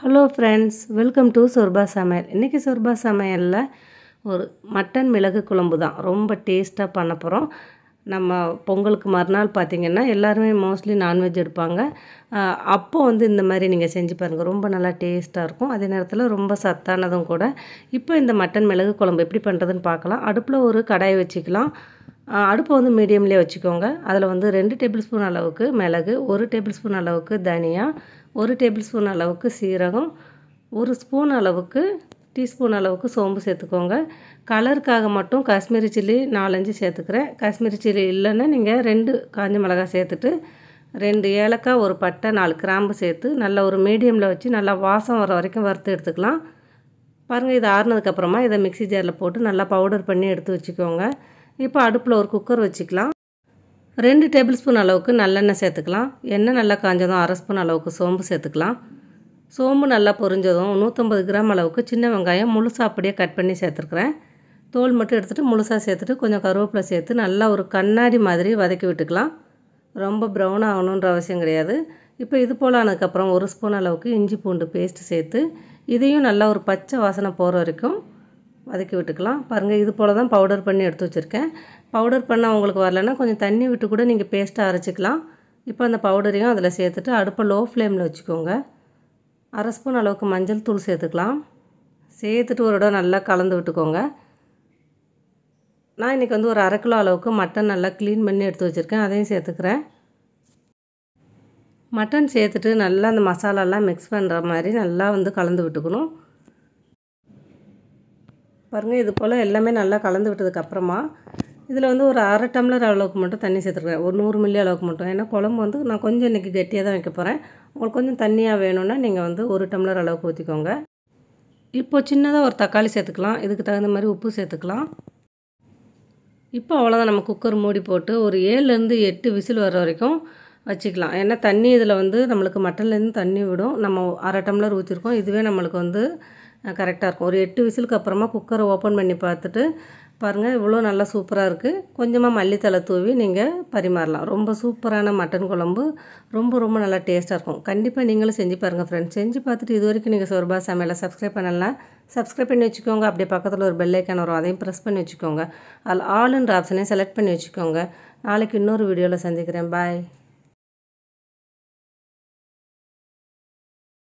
hello friends welcome to shorba சமையல் இன்றைக்கி சொர்பா சமையலில் ஒரு மட்டன் மிளகு குழம்பு தான் ரொம்ப டேஸ்ட்டாக பண்ண போகிறோம் நம்ம பொங்கலுக்கு மறுநாள் பார்த்திங்கன்னா எல்லாருமே மோஸ்ட்லி நான்வெஜ் எடுப்பாங்க அப்போ வந்து இந்த மாதிரி நீங்கள் செஞ்சு பாருங்கள் ரொம்ப நல்லா டேஸ்ட்டாக இருக்கும் அதே நேரத்தில் ரொம்ப சத்தானதும் கூட இப்போ இந்த மட்டன் மிளகு குழம்பு எப்படி பண்ணுறதுன்னு பார்க்கலாம் அடுப்பில் ஒரு கடாயை வச்சுக்கலாம் அடுப்பை வந்து மீடியம்லேயே வச்சுக்கோங்க அதில் வந்து ரெண்டு டேபிள் ஸ்பூன் அளவுக்கு மிளகு ஒரு டேபிள் ஸ்பூன் அளவுக்கு தனியா ஒரு டேபிள் ஸ்பூன் அளவுக்கு சீரகம் ஒரு ஸ்பூன் அளவுக்கு டீஸ்பூன் அளவுக்கு சோம்பு சேர்த்துக்கோங்க கலருக்காக மட்டும் காஷ்மீரி சில்லி நாலஞ்சு சேர்த்துக்கிறேன் காஷ்மீரி சில்லி இல்லைன்னா நீங்கள் ரெண்டு காஞ்ச மிளகாய் சேர்த்துட்டு ரெண்டு ஏலக்காய் ஒரு பட்டை நாலு கிராம்பு சேர்த்து நல்ல ஒரு மீடியமில் வச்சு நல்லா வாசம் வர வரைக்கும் வறுத்து எடுத்துக்கலாம் பாருங்கள் இது ஆறுனதுக்கப்புறமா இதை மிக்சி ஜாரில் போட்டு நல்லா பவுடர் பண்ணி எடுத்து வச்சுக்கோங்க இப்போ அடுப்பில் ஒரு குக்கர் வச்சுக்கலாம் ரெண்டு டேபிள் ஸ்பூன் அளவுக்கு நல்லெண்ணெய் சேர்த்துக்கலாம் எண்ணெய் நல்லா காஞ்சதும் அரை ஸ்பூன் அளவுக்கு சோம்பு சேர்த்துக்கலாம் சோம்பு நல்லா பொரிஞ்சதும் நூற்றம்பது கிராம் அளவுக்கு சின்ன வெங்காயம் முழுசாக அப்படியே கட் பண்ணி சேர்த்துருக்குறேன் தோல் மட்டும் எடுத்துகிட்டு முழுசாக சேர்த்துட்டு கொஞ்சம் கருவேப்பிலை சேர்த்து நல்லா ஒரு கண்ணாடி மாதிரி வதக்கி விட்டுக்கலாம் ரொம்ப ப்ரௌன் ஆகணுன்ற அவசியம் கிடையாது இப்போ இது போல் ஆனதுக்கப்புறம் ஒரு ஸ்பூன் அளவுக்கு இஞ்சி பூண்டு பேஸ்ட்டு சேர்த்து இதையும் நல்லா ஒரு பச்சை வாசனை போகிற வரைக்கும் வதக்கி விட்டுக்கலாம் பாருங்கள் இது போல் தான் பவுடர் பண்ணி எடுத்து வச்சுருக்கேன் பவுடர் பண்ண உங்களுக்கு வரலன்னா கொஞ்சம் தண்ணி விட்டு கூட நீங்கள் பேஸ்ட்டாக அரைச்சிக்கலாம் இப்போ அந்த பவுடரையும் அதில் சேர்த்துட்டு அடுப்பை லோ ஃப்ளேமில் வச்சுக்கோங்க அரை ஸ்பூன் அளவுக்கு மஞ்சள் தூள் சேர்த்துக்கலாம் சேர்த்துட்டு ஒரு இடம் நல்லா கலந்து விட்டுக்கோங்க நான் இன்றைக்கி வந்து ஒரு அரை கிலோ அளவுக்கு மட்டன் நல்லா க்ளீன் பண்ணி எடுத்து வச்சுருக்கேன் அதையும் சேர்த்துக்கிறேன் மட்டன் சேர்த்துட்டு நல்லா அந்த மசாலாலாம் மிக்ஸ் பண்ணுற மாதிரி நல்லா வந்து கலந்து விட்டுக்கணும் பாருங்கள் இது போல் எல்லாமே நல்லா கலந்து விட்டதுக்கப்புறமா இதில் வந்து ஒரு அரை டம்ளர் அளவுக்கு மட்டும் தண்ணி சேர்த்துருக்கேன் ஒரு நூறு மில்லி அளவுக்கு மட்டும் ஏன்னா குழம்பு வந்து நான் கொஞ்சம் இன்றைக்கி கெட்டியாக தான் வைக்க போகிறேன் உங்களுக்கு கொஞ்சம் தண்ணியாக வேணும்னா நீங்கள் வந்து ஒரு டம்ளர் அளவுக்கு ஊற்றிக்கோங்க இப்போ சின்னதாக ஒரு தக்காளி சேர்த்துக்கலாம் இதுக்கு தகுந்த மாதிரி உப்பு சேர்த்துக்கலாம் இப்போ அவ்வளோதான் நம்ம குக்கர் மூடி போட்டு ஒரு ஏழுலேருந்து எட்டு விசில் வர வரைக்கும் வச்சுக்கலாம் ஏன்னா தண்ணி இதில் வந்து நம்மளுக்கு மட்டன்லேருந்து தண்ணி விடும் நம்ம அரை டம்ளர் ஊற்றிருக்கோம் இதுவே நம்மளுக்கு வந்து கரெக்டாக இருக்கும் ஒரு எட்டு விசிலுக்கு அப்புறமா குக்கரை ஓப்பன் பண்ணி பார்த்துட்டு பாருங்கள் இவ்வளோ நல்லா சூப்பராக இருக்குது கொஞ்சமாக மல்லித்தலை தூவி நீங்கள் பரிமாறலாம் ரொம்ப சூப்பரான மட்டன் குழம்பு ரொம்ப ரொம்ப நல்லா டேஸ்ட்டாக இருக்கும் கண்டிப்பாக நீங்களும் செஞ்சு பாருங்கள் ஃப்ரெண்ட்ஸ் செஞ்சு பார்த்துட்டு இது வரைக்கும் நீங்கள் சொர்பா சமையலை சப்ஸ்கிரைப் பண்ணலாம் சப்ஸ்கிரைப் பண்ணி வச்சுக்கோங்க அப்படியே பக்கத்தில் ஒரு பெல்லைக்கான் வரும் அதையும் ப்ரெஸ் பண்ணி வச்சுக்கோங்க அதில் ஆளுன்ற ஆப்ஷனையும் செலக்ட் பண்ணி வச்சுக்கோங்க நாளைக்கு இன்னொரு வீடியோவில் சந்திக்கிறேன் பாய்